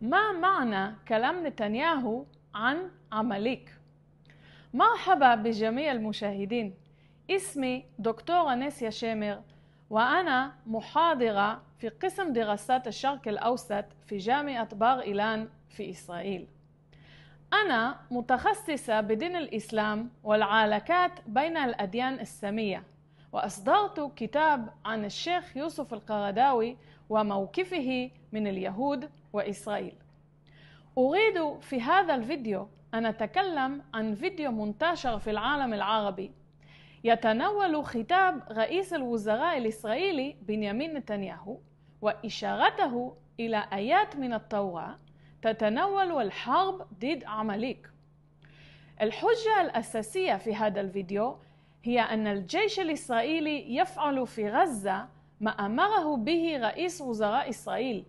ما معنى كلام نتنياهو عن عمليك؟ مرحبا بجميع المشاهدين اسمي دكتورة نسيا شامر وأنا محاضرة في قسم دراسات الشرق الأوسط في جامعة بار إيلان في إسرائيل أنا متخصصة بدين الإسلام والعلاقات بين الأديان السامية وأصدرت كتاب عن الشيخ يوسف القرداوي وموقفه من اليهود وإسرائيل أريد في هذا الفيديو أن أتكلم عن فيديو منتشر في العالم العربي يتناول خطاب رئيس الوزراء الإسرائيلي بنيامين نتنياهو وإشارته إلى آيات من التوراة تتناول الحرب ضد عمليك الحجة الأساسية في هذا الفيديو هي أن الجيش الإسرائيلي يفعل في غزة ما أمره به رئيس وزراء إسرائيل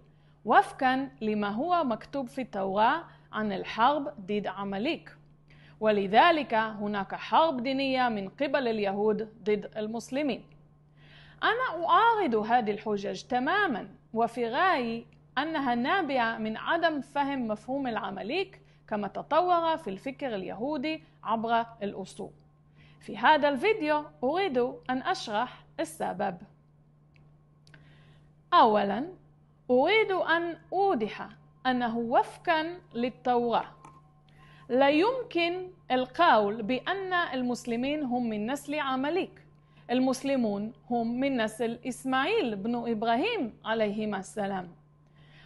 وفقا لما هو مكتوب في التوراة عن الحرب ضد عمليك ولذلك هناك حرب دينية من قبل اليهود ضد المسلمين أنا أعارض هذه الحجج تماما وفي رأيي أنها نابعة من عدم فهم مفهوم العمليك كما تطور في الفكر اليهودي عبر الأسطور في هذا الفيديو أريد أن أشرح السبب أولاً أريد أن أوضح أنه وفقاً للتوراة لا يمكن القول بأن المسلمين هم من نسل عمليك المسلمون هم من نسل إسماعيل بن إبراهيم عليهما السلام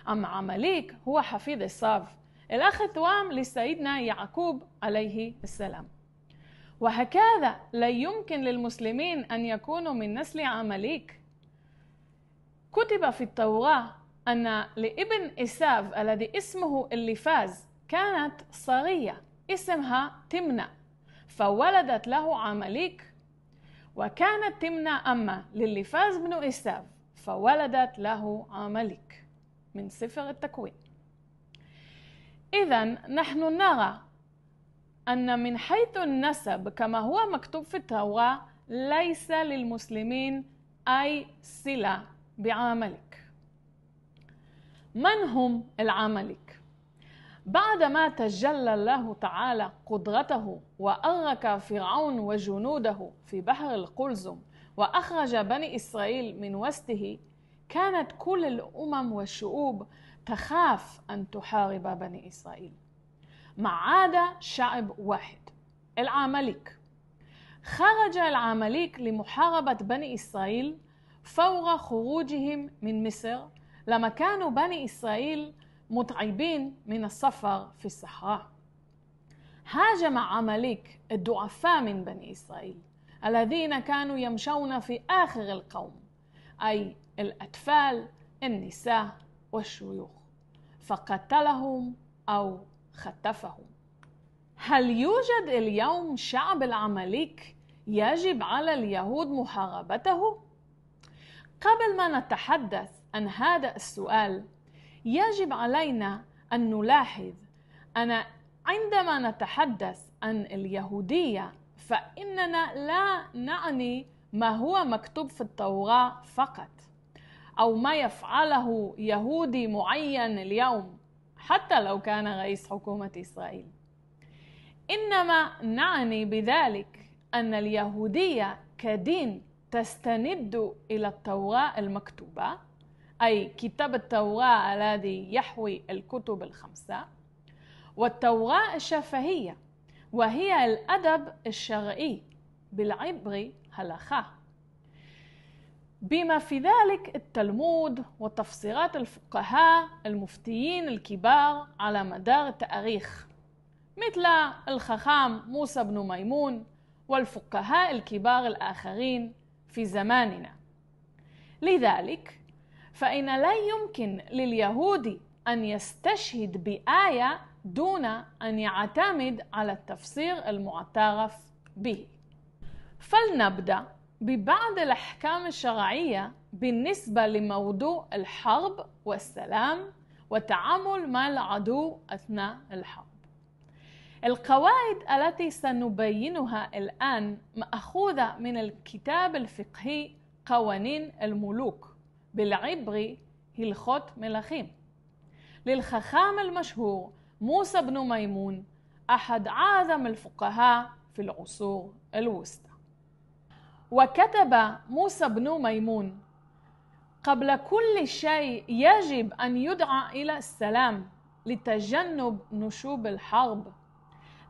أما عمليك هو حفيد الصاف الأخ التوام لسيدنا يعقوب عليه السلام وهكذا لا يمكن للمسلمين أن يكونوا من نسل عمليك كتب في التوراة أن لابن إساف الذي اسمه الليفاز كانت صغية اسمها تمنى فولدت له عمليك وكانت تمنى أما لليفاز بن إساف فولدت له عمليك من سفر التكوين إذا نحن نرى أن من حيث النسب كما هو مكتوب في التوراة ليس للمسلمين أي صلة بعملك من هم العملك؟ بعدما تجلى الله تعالى قدرته وأغرق فرعون وجنوده في بحر القلزم وأخرج بني إسرائيل من وسطه كانت كل الأمم والشعوب تخاف أن تحارب بني إسرائيل ما عدا شعب واحد العماليك خرج العماليك لمحاربة بني إسرائيل فور خروجهم من مصر لما كانوا بني إسرائيل متعبين من السفر في الصحراء هاجم عماليك الضعفاء من بني إسرائيل الذين كانوا يمشون في آخر القوم أي الأطفال النساء والشيوخ فقتلهم أو ختفه هل يوجد اليوم شعب العماليك يجب على اليهود محاربته قبل ما نتحدث عن هذا السؤال يجب علينا ان نلاحظ ان عندما نتحدث عن اليهوديه فاننا لا نعني ما هو مكتوب في التوراه فقط او ما يفعله يهودي معين اليوم حتى لو كان رئيس حكومة إسرائيل إنما نعني بذلك أن اليهودية كدين تستند إلى التوراة المكتوبة أي كتاب التوراة الذي يحوي الكتب الخمسة والتوراة الشفهية وهي الأدب الشرعي بالعبري هلخة بما في ذلك التلمود وتفسيرات الفقهاء المفتيين الكبار على مدار التاريخ مثل الخخام موسى بن ميمون والفقهاء الكبار الآخرين في زماننا. لذلك فإن لا يمكن لليهودي أن يستشهد بآية دون أن يعتمد على التفسير المعترف به. فلنبدأ ببعض الأحكام الشرعية بالنسبة لموضوع الحرب والسلام والتعامل مع العدو أثناء الحرب. القواعد التي سنبينها الآن مأخوذة من الكتاب الفقهي قوانين الملوك بالعبري هلخوت ملاخيم للخخام المشهور موسى بن ميمون أحد أعظم الفقهاء في العصور الوسطى وكتب موسى بن ميمون قبل كل شيء يجب أن يدعى إلى السلام لتجنب نشوب الحرب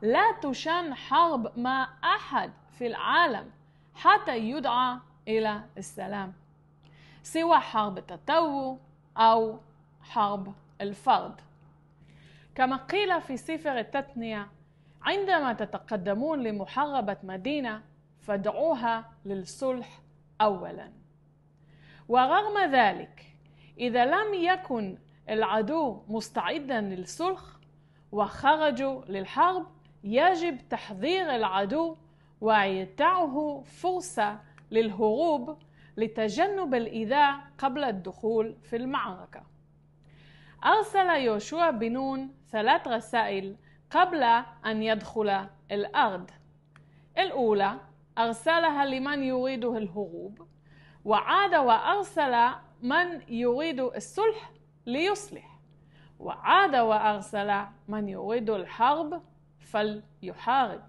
لا تشن حرب مع أحد في العالم حتى يدعى إلى السلام سوى حرب التتو أو حرب الفرد كما قيل في سفر التثنية عندما تتقدمون لمحاربة مدينة فادعوها للصلح اولا ورغم ذلك اذا لم يكن العدو مستعدا للصلح وخرجوا للحرب يجب تحذير العدو ويدعه فرصه للهروب لتجنب الإيذاء قبل الدخول في المعركة. أرسل يوشوع بن نون ثلاث رسائل قبل أن يدخل الأرض. الأولى أرسلها لمن يريده الهروب وعاد وأرسل من يريد الصلح ليصلح وعاد وأرسل من يريد الحرب فليحارب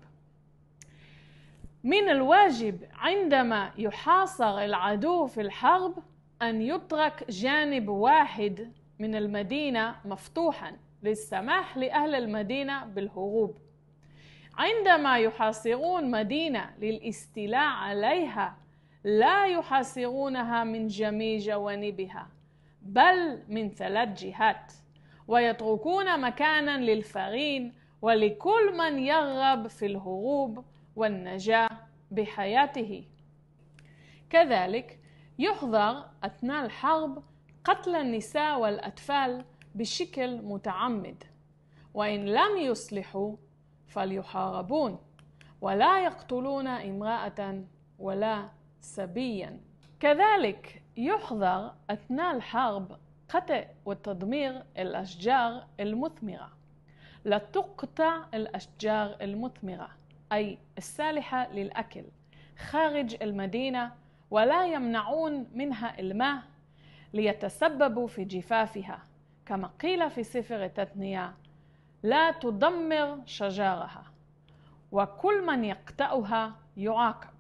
من الواجب عندما يحاصر العدو في الحرب أن يترك جانب واحد من المدينة مفتوحا للسماح لأهل المدينة بالهروب عندما يحاصرون مدينة للاستيلاء عليها لا يحاصرونها من جميع جوانبها بل من ثلاث جهات ويتركون مكانا للفارين ولكل من يرغب في الهروب والنجاة بحياته كذلك يحظر أثناء الحرب قتل النساء والأطفال بشكل متعمد وإن لم يصلحوا فليحاربون ولا يقتلون امرأة ولا سبيا كذلك يحظر أثناء الحرب قطع وتدمير الأشجار المثمرة لا تقطع الأشجار المثمرة أي السالحة للأكل خارج المدينة ولا يمنعون منها الماء ليتسببوا في جفافها كما قيل في سفر التثنية لا تدمر شجرها وكل من يقطعها يعاقب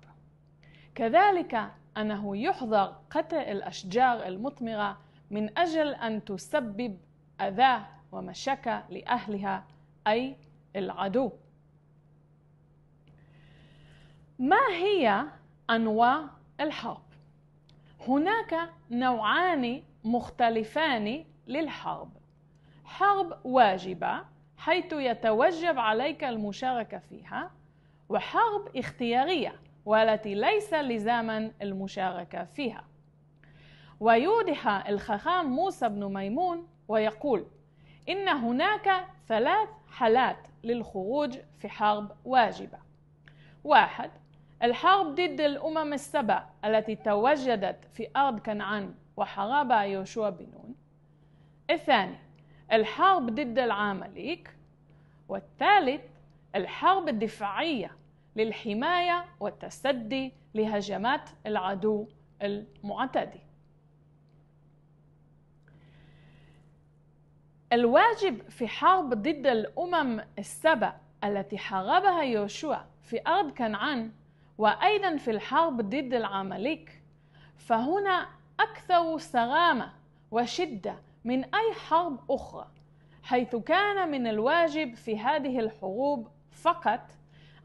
كذلك أنه يحظر قطع الأشجار المثمرة من أجل أن تسبب أذى ومشكة لأهلها أي العدو ما هي أنواع الحرب؟ هناك نوعان مختلفان للحرب حرب واجبة حيث يتوجب عليك المشاركة فيها وحرب اختيارية والتي ليس لزاما المشاركة فيها ويوضح الخخام موسى بن ميمون ويقول إن هناك ثلاث حالات للخروج في حرب واجبة واحد الحرب ضد الأمم السبع التي توجدت في أرض كنعان وحاربها يوشوع بن نون الثاني الحرب ضد العماليك والثالث الحرب الدفاعية للحماية والتصدي لهجمات العدو المعتدي الواجب في حرب ضد الأمم السبع التي حاربها يوشوع في أرض كنعان وأيضا في الحرب ضد العماليك فهنا أكثر صرامة وشدة من أي حرب أخرى حيث كان من الواجب في هذه الحروب فقط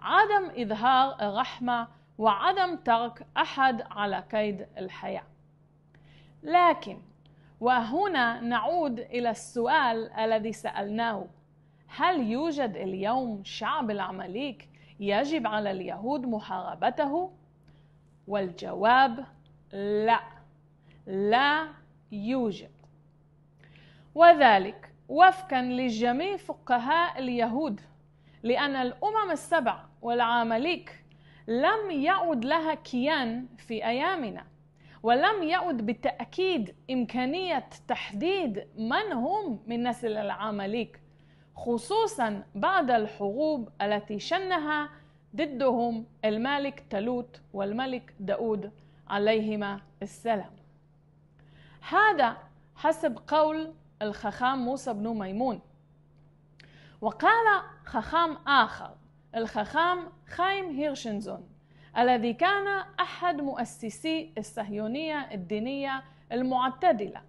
عدم إظهار الرحمة وعدم ترك أحد على قيد الحياة لكن وهنا نعود إلى السؤال الذي سألناه هل يوجد اليوم شعب العمليك يجب على اليهود محاربته؟ والجواب لا لا يوجد وذلك وفقا لجميع فقهاء اليهود لأن الأمم السبع والعماليك لم يعد لها كيان في أيامنا ولم يعد بالتأكيد إمكانية تحديد من هم من نسل العماليك خصوصا بعد الحروب التي شنها ضدهم الملك تلوت والملك داود عليهما السلام هذا حسب قول الخخام موسى بن ميمون وقال خخام آخر الخخام خايم هيرشنزون الذي كان أحد مؤسسي الصهيونية الدينية المعتدلة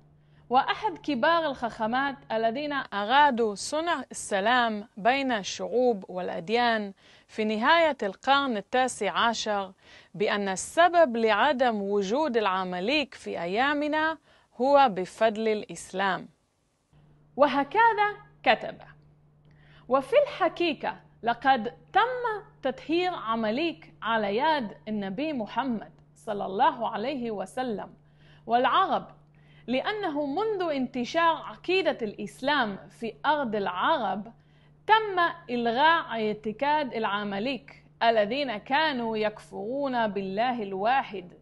وأحد كبار الخخامات الذين أرادوا صنع السلام بين الشعوب والأديان في نهاية القرن التاسع عشر بأن السبب لعدم وجود العمليك في أيامنا هو بفضل الإسلام وهكذا كتب وفي الحقيقة لقد تم تطهير عمليك على يد النبي محمد صلى الله عليه وسلم والعرب لأنه منذ انتشار عقيدة الإسلام في أرض العرب تم إلغاء اعتقاد العمليك الذين كانوا يكفرون بالله الواحد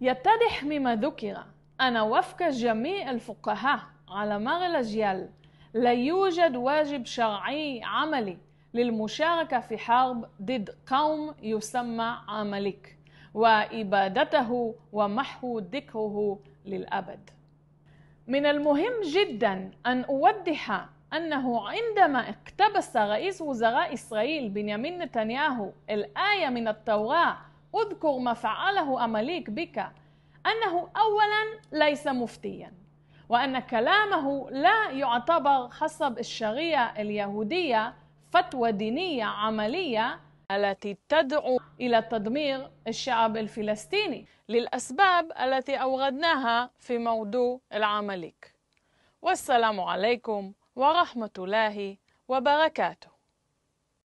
يتضح مما ذكر أن وفق جميع الفقهاء على مر الأجيال لا يوجد واجب شرعي عملي للمشاركة في حرب ضد قوم يسمى عملك وإبادته ومحو ذكره للأبد من المهم جدا أن أوضح أنه عندما اقتبس رئيس وزراء إسرائيل بنيامين نتنياهو الآية من التوراة اذكر ما فعله أمليك بك أنه أولا ليس مفتيا وأن كلامه لا يعتبر حسب الشريعة اليهودية فتوى دينية عملية التي تدعو إلى تدمير الشعب الفلسطيني للأسباب التي أوردناها في موضوع العمليك والسلام عليكم ورحمة الله وبركاته